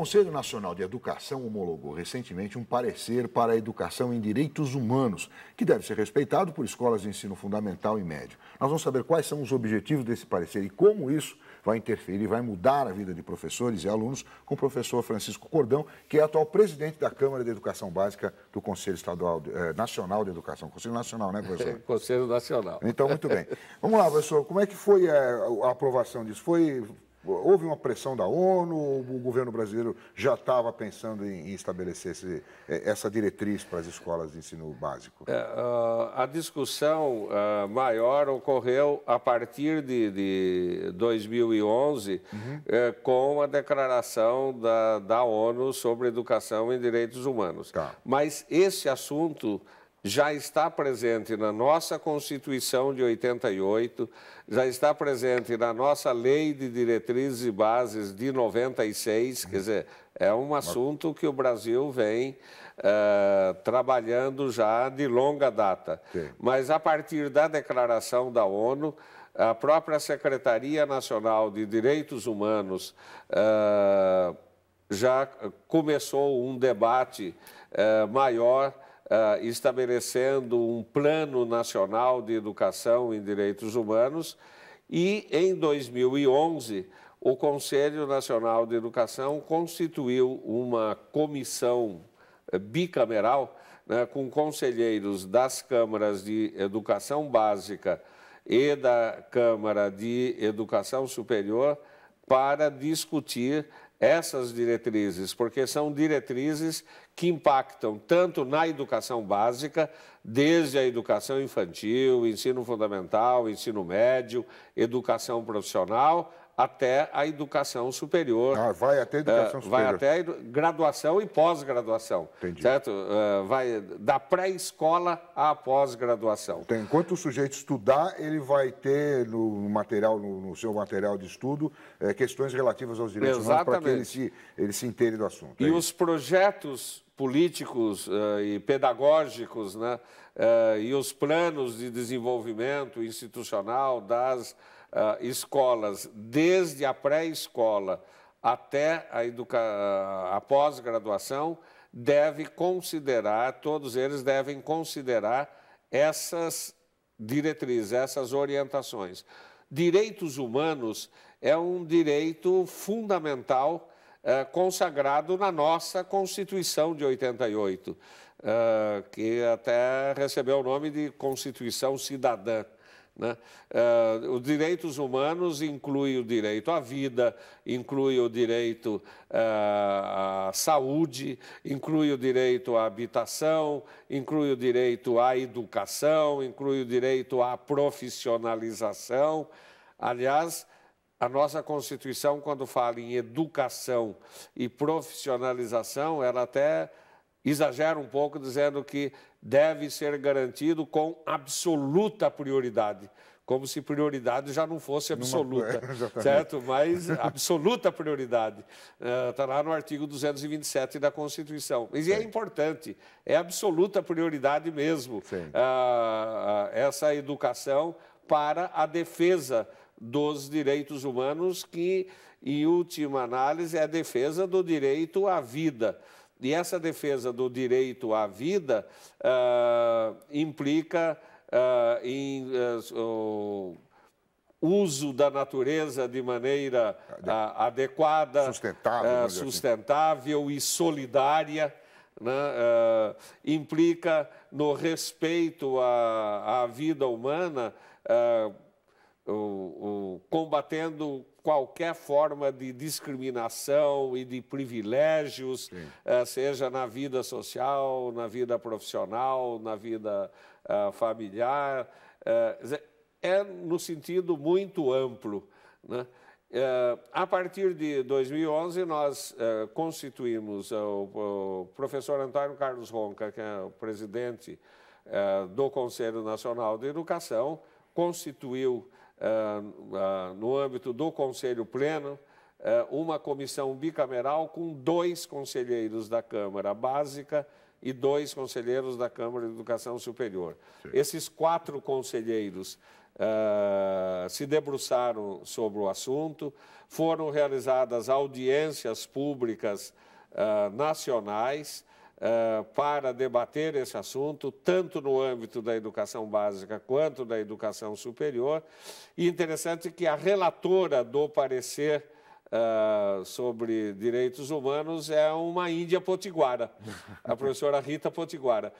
Conselho Nacional de Educação homologou recentemente um parecer para a educação em direitos humanos, que deve ser respeitado por escolas de ensino fundamental e médio. Nós vamos saber quais são os objetivos desse parecer e como isso vai interferir e vai mudar a vida de professores e alunos, com o professor Francisco Cordão, que é atual presidente da Câmara de Educação Básica do Conselho Estadual eh, Nacional de Educação. Conselho Nacional, né, professor? Conselho Nacional. Então, muito bem. Vamos lá, professor, como é que foi a, eh, a aprovação disso? Foi Houve uma pressão da ONU ou o governo brasileiro já estava pensando em, estabelecer esse, é, essa diretriz para as escolas de ensino básico? É, ah, a discussão ah, maior ocorreu a partir de, de 2011, uhum. É, com a declaração da, da, ONU sobre educação e direitos humanos. Tá. Mas esse assunto já está presente na nossa Constituição de 88, já está presente na nossa Lei de Diretrizes e Bases de 96, quer dizer, é um assunto que o Brasil vem uh, trabalhando já de longa data. Sim. Mas a partir da declaração da ONU, a própria Secretaria Nacional de Direitos Humanos uh, já começou um debate uh, maior uh, estabelecendo um plano nacional de educação em direitos humanos e, em 2011, o Conselho Nacional de Educação constituiu uma comissão eh, bicameral né, com conselheiros das câmaras de educação básica e da Câmara de Educação Superior para discutir essas diretrizes, porque são diretrizes que impactam tanto na educação básica, desde a educação infantil, ensino fundamental, ensino médio, educação profissional até a educação superior. Ah, vai até a é, educação superior. Vai até graduação e pós-graduação. Entendi. Certo? É, vai da pré-escola à pós-graduação. Então, enquanto o sujeito estudar, ele vai ter no material, no, seu material de estudo, é, questões relativas aos direitos Exatamente. humanos para que ele se, ele se inteire do assunto. É e isso? os projetos políticos e pedagógicos, né? e os planos de desenvolvimento institucional das uh, escolas, desde a pré-escola até a, educa... a pós-graduação, deve considerar, todos eles devem considerar essas diretrizes, essas orientações. Direitos humanos é um direito fundamental ah, consagrado na nossa Constituição de 88, ah, que até recebeu o nome de Constituição Cidadã. Né? Uh, os direitos humanos inclui o direito à vida, inclui o direito uh, à saúde, inclui o direito à habitação, inclui o direito à educação, inclui o direito à profissionalização. Aliás, a nossa Constituição, quando fala em educação e profissionalização, ela até exagera um pouco dizendo que deve ser garantido com absoluta prioridade, como se prioridade já não fosse absoluta, Numa... certo? Mas absoluta prioridade. Está eh, uh, lá no artigo 227 da Constituição. Mas é importante, é absoluta prioridade mesmo uh, essa educação para a defesa dos direitos humanos, que, em última análise, é a defesa do direito à vida. E essa defesa do direito à vida uh, implica uh, em uh, uso da natureza de maneira adequada, sustentável, assim. sustentável assim. e solidária. Né? implica no respeito à, à vida humana, o, o, combatendo qualquer forma de discriminação e de privilégios, uh, seja na vida social, na vida profissional, na vida uh, familiar. Uh, é no sentido muito amplo. Né? a partir de 2011, nós constituímos o, professor Antônio Carlos Ronca, que é o presidente do Conselho Nacional de Educação, constituiu ah, ah, no âmbito do Conselho Pleno, eh, uma comissão bicameral com dois conselheiros da Câmara Básica e dois conselheiros da Câmara de Educação Superior. Sim. Esses quatro conselheiros uh, se debruçaram sobre o assunto, foram realizadas audiências públicas uh, nacionais, eh, para debater esse assunto, tanto no âmbito da educação básica quanto da educação superior. E interessante que a relatora do parecer Uh, sobre direitos humanos é uma Índia Potiguara, a professora Rita Potiguara.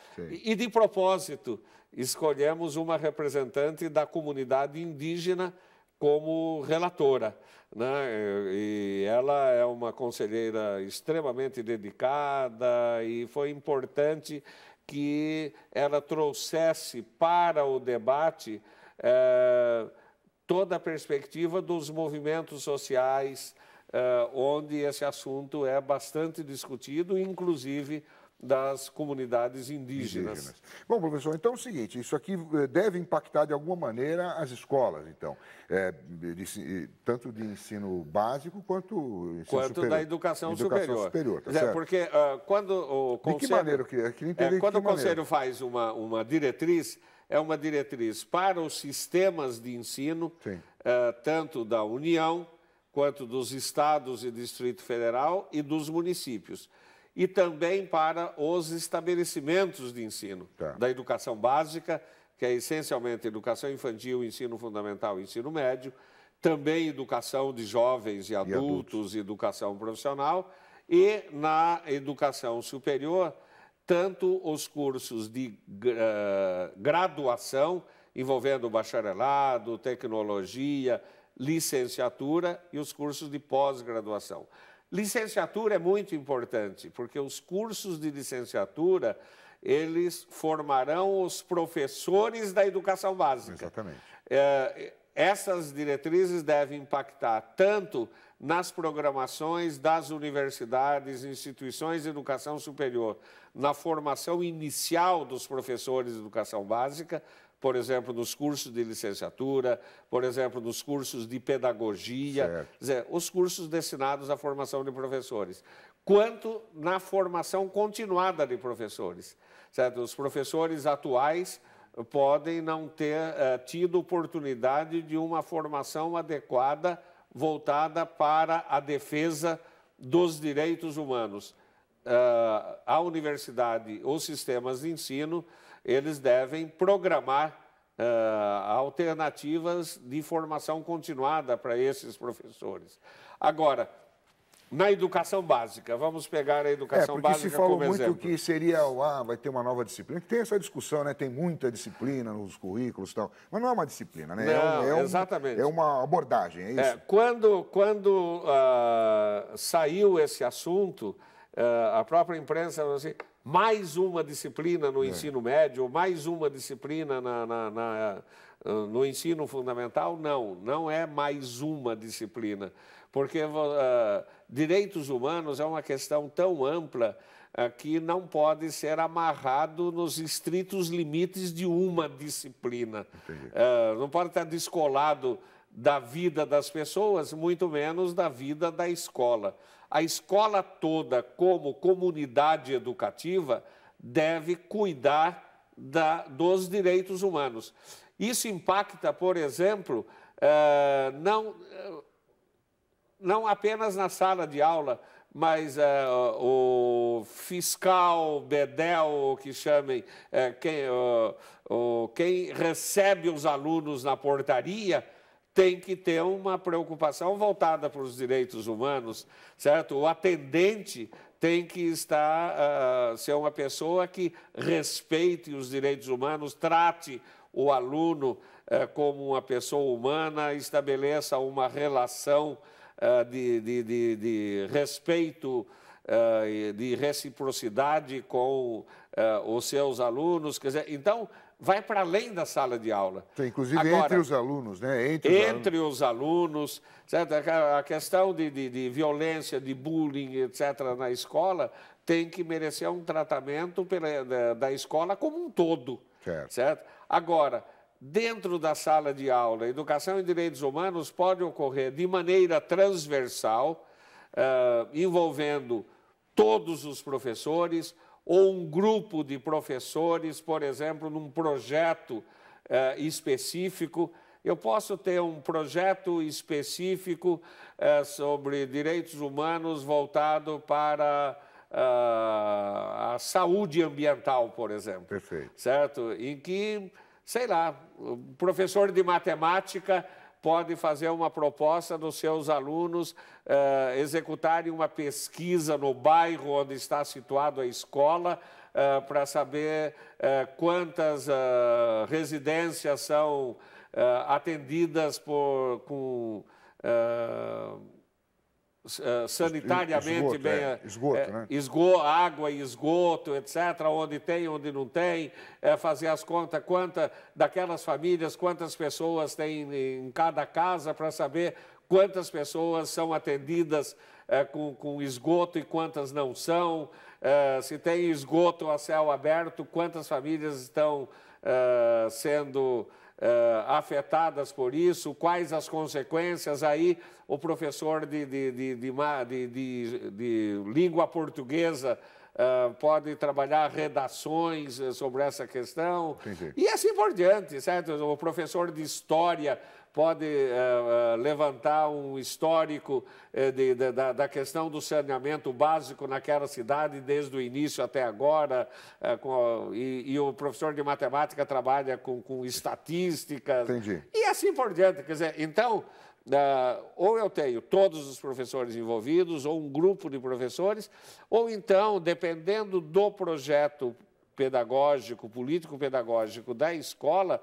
e, de propósito, escolhemos uma representante da comunidade indígena como relatora. Né? E ela é uma conselheira extremamente dedicada e foi importante que ela trouxesse para o debate eh, toda a perspectiva dos movimentos sociais, eh, onde esse assunto é bastante discutido, inclusive das comunidades indígenas. indígenas. Bom, professor, então é o seguinte, isso aqui eh, deve impactar de alguma maneira as escolas, então, é, de, eh, tanto de ensino básico quanto ensino quanto superior, da educação, educação superior. superior tá é, certo? Porque uh, quando o conselho, de que maneira, que, é, quando o conselho faz uma, uma diretriz, é uma diretriz para os sistemas de ensino, uh, tanto da União quanto dos estados e Distrito Federal e dos municípios e também para os estabelecimentos de ensino tá. da educação básica, que é essencialmente educação infantil, ensino fundamental, ensino médio, também educação de jovens e adultos, e adultos. educação profissional e na educação superior, tanto os cursos de uh, graduação envolvendo bacharelado, tecnologia, licenciatura e os cursos de pós-graduação. Licenciatura é muito importante, porque os cursos de licenciatura, eles formarão os professores da educação básica. Exatamente. É, essas diretrizes devem impactar tanto nas programações das universidades, instituições de educação superior, na formação inicial dos professores de educação básica, por exemplo, nos cursos de licenciatura, por exemplo, nos cursos de pedagogia, dizer, os cursos destinados à formação de professores, quanto na formação continuada de professores. Certo? Os professores atuais podem não ter eh, tido oportunidade de uma formação adequada voltada para a defesa dos direitos humanos. Uh, a universidade, os sistemas de ensino eles devem programar uh, alternativas de formação continuada para esses professores. Agora, na educação básica, vamos pegar a é, educação é, básica porque se falou muito que seria, ah, vai ter uma nova disciplina, tem essa discussão, né? Tem muita disciplina nos currículos e tal, mas não é uma disciplina, né? É não, é, um, exatamente. É uma abordagem, é, é isso? É, quando quando uh, saiu esse assunto, uh, a própria imprensa falou assim, mais uma disciplina no é. ensino médio, mais uma disciplina na, na, na, ah, no ensino fundamental? Não, não é mais uma disciplina. Porque uh, direitos humanos é uma questão tão ampla uh, que não pode ser amarrado nos estritos limites de uma disciplina. Uh, não pode estar descolado da vida das pessoas, muito menos da vida da escola a escola toda, como comunidade educativa, deve cuidar da, dos direitos humanos. Isso impacta, por exemplo, eh, não, eh, não apenas na sala de aula, mas eh, o fiscal, bedel, que chamem, quem recebe os alunos na portaria, tem que ter uma preocupação voltada para os direitos humanos, certo? O atendente tem que estar uh, ser uma pessoa que respeite os direitos humanos, trate o aluno uh, como uma pessoa humana, estabeleça uma relação uh, de, de, de, de, respeito, ah, de reciprocidade com os seus alunos. Quer dizer, então vai para além da sala de aula. Então, inclusive Agora, entre os alunos, né? Entre os entre alunos, os alunos certo? a questão de, de, de, violência, de bullying, etc., na escola, tem que merecer um tratamento pela, da, da escola como um todo. Certo. certo? Agora, dentro da sala de aula, educação e direitos humanos pode ocorrer de maneira transversal, uh, envolvendo todos os professores, ou um grupo de professores, por exemplo, num projeto eh, específico. Eu posso ter um projeto específico eh, sobre direitos humanos voltado para eh, a saúde ambiental, por exemplo. Perfeito. Certo? Em que, sei lá, o professor de matemática podem fazer uma proposta dos seus alunos uh, executarem uma pesquisa no bairro onde está situada a escola uh, para saber uh, quantas residências são atendidas por, com eh, sanitariamente esgoto, é, bem. É, esgoto, é, né? Eh, água e esgoto, etc., onde tem, onde não tem, é, fazer as contas, quantas daquelas famílias, quantas pessoas tem em cada casa para saber quantas pessoas são atendidas é, com, com, esgoto e quantas não são, é, se tem esgoto a céu aberto, quantas famílias estão é, sendo eh, afetadas por isso, quais as consequências. Aí o professor de, de, de, de, língua portuguesa eh, pode trabalhar redações eh, sobre essa questão. E assim por diante, certo? O professor de história pode eh, eh, levantar um histórico eh, de, de, da, da, questão do saneamento básico naquela cidade desde o início até agora. e, e, o professor de matemática trabalha com, com estatísticas. Entendi. E assim por diante. Quer dizer, então. Uh, ou eu tenho todos os professores envolvidos, ou um grupo de professores, ou então, dependendo do projeto pedagógico, político-pedagógico da escola,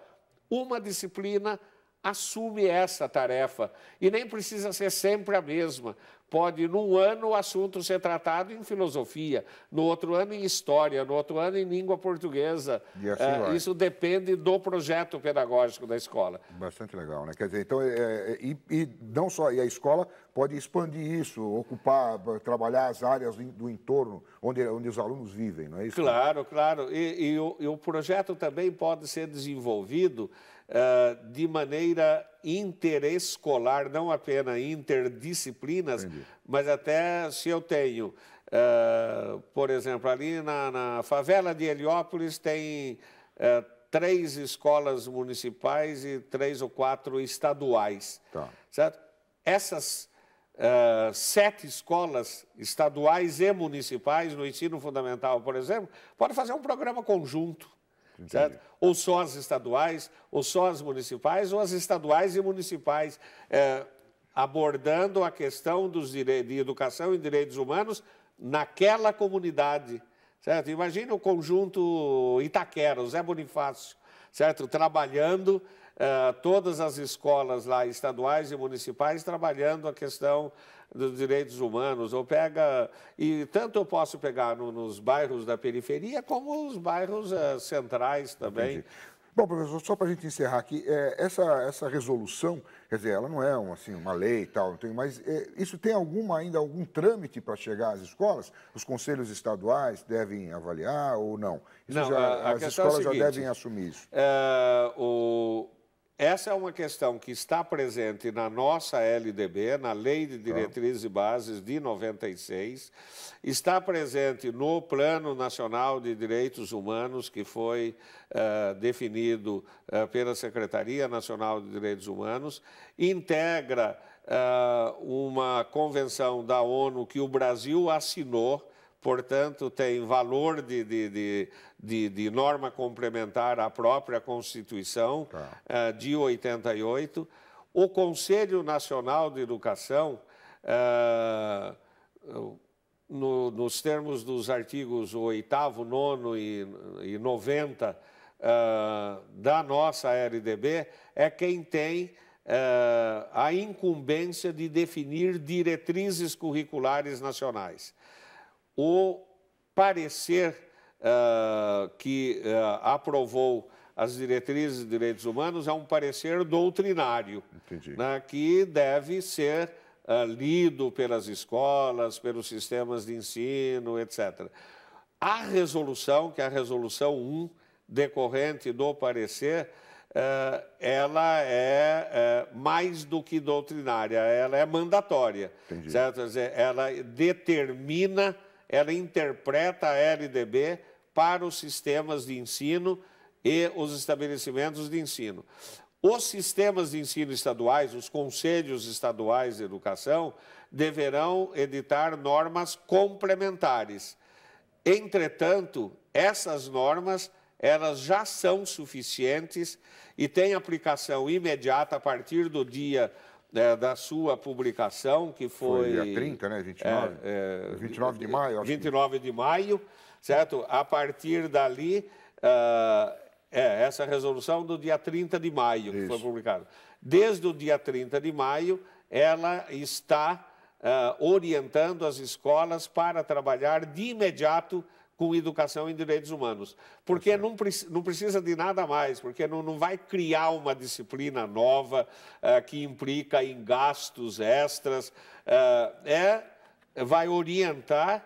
uma disciplina assume essa tarefa. E nem precisa ser sempre a mesma, Pode, num ano, o assunto ser tratado em filosofia, no outro ano em história, no outro ano em língua portuguesa. Assim é, isso depende do projeto pedagógico da escola. Bastante legal, né? Quer dizer, então, é, é e, e, não só, e a escola pode expandir isso, ocupar, trabalhar as áreas do entorno onde, onde os alunos vivem, não é isso? Claro, claro. E, e, o, e o, projeto também pode ser desenvolvido uh, de maneira interescolar, não apenas interdisciplinas, Entendi. mas até se eu tenho, uh, por exemplo, ali na, na, favela de Heliópolis tem uh, três escolas municipais e três ou quatro estaduais, tá. certo? Essas uh, sete escolas estaduais e municipais no ensino fundamental, por exemplo, podem fazer um programa conjunto Certo? Ou só as estaduais, ou só as municipais, ou as estaduais e municipais, é, abordando a questão dos de educação e direitos humanos naquela comunidade. Certo? Imagina o conjunto Itaquera, o Zé Bonifácio, certo? trabalhando é, todas as escolas lá, estaduais e municipais, trabalhando a questão dos direitos humanos, ou pega. E tanto eu posso pegar no, nos bairros da periferia, como os bairros uh, centrais também. Entendi. Bom, professor, só para a gente encerrar aqui, é, essa, essa resolução, quer dizer, ela não é um, assim, uma lei e tal, mas é, isso tem alguma ainda, algum trâmite para chegar às escolas? Os conselhos estaduais devem avaliar ou não? Isso não já, a, é a as escolas é seguinte, já devem assumir isso. o, essa é uma questão que está presente na nossa LDB, na Lei de tá. Diretrizes e Bases de 96, está presente no Plano Nacional de Direitos Humanos, que foi uh, definido uh, pela Secretaria Nacional de Direitos Humanos, integra uh, uma convenção da ONU que o Brasil assinou portanto, tem valor de, de, de, de, norma complementar à própria Constituição tá. eh, de 88. O Conselho Nacional de Educação, eh, no, nos termos dos artigos 8, 9 e, e 90 eh, da nossa RDB, é quem tem a incumbência de definir diretrizes curriculares nacionais o parecer uh, que uh, aprovou as diretrizes de direitos humanos é um parecer doutrinário, né, que deve ser uh, lido pelas escolas, pelos sistemas de ensino, etc. A resolução, que é a resolução 1, decorrente do parecer, ela é, é mais do que doutrinária, ela é mandatória, Entendi. certo? Quer dizer, ela determina ela interpreta a LDB para os sistemas de ensino e os estabelecimentos de ensino. Os sistemas de ensino estaduais, os conselhos estaduais de educação, deverão editar normas complementares. Entretanto, essas normas elas já são suficientes e têm aplicação imediata a partir do dia é, da sua publicação, que foi. Foi dia 30, né? 29. É, é, 29 de maio, acho 29 que... de maio, certo? A partir dali, uh, é, essa resolução do dia 30 de maio, Isso. foi publicada. Desde o dia 30 de maio, ela está uh, orientando as escolas para trabalhar de imediato com educação em direitos humanos. Porque não, não precisa de nada mais, porque não, não vai criar uma disciplina nova uh, que implica em gastos extras. Uh, é, vai orientar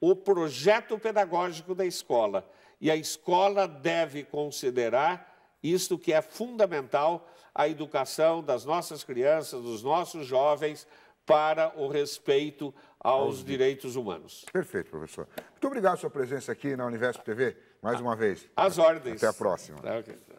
o projeto pedagógico da escola. E a escola deve considerar isto que é fundamental a educação das nossas crianças, dos nossos jovens, para o respeito aos direitos humanos. Perfeito, professor. Muito obrigado pela sua presença aqui na Universo TV, mais uma vez. Às ordens. Até a próxima. Tá, okay.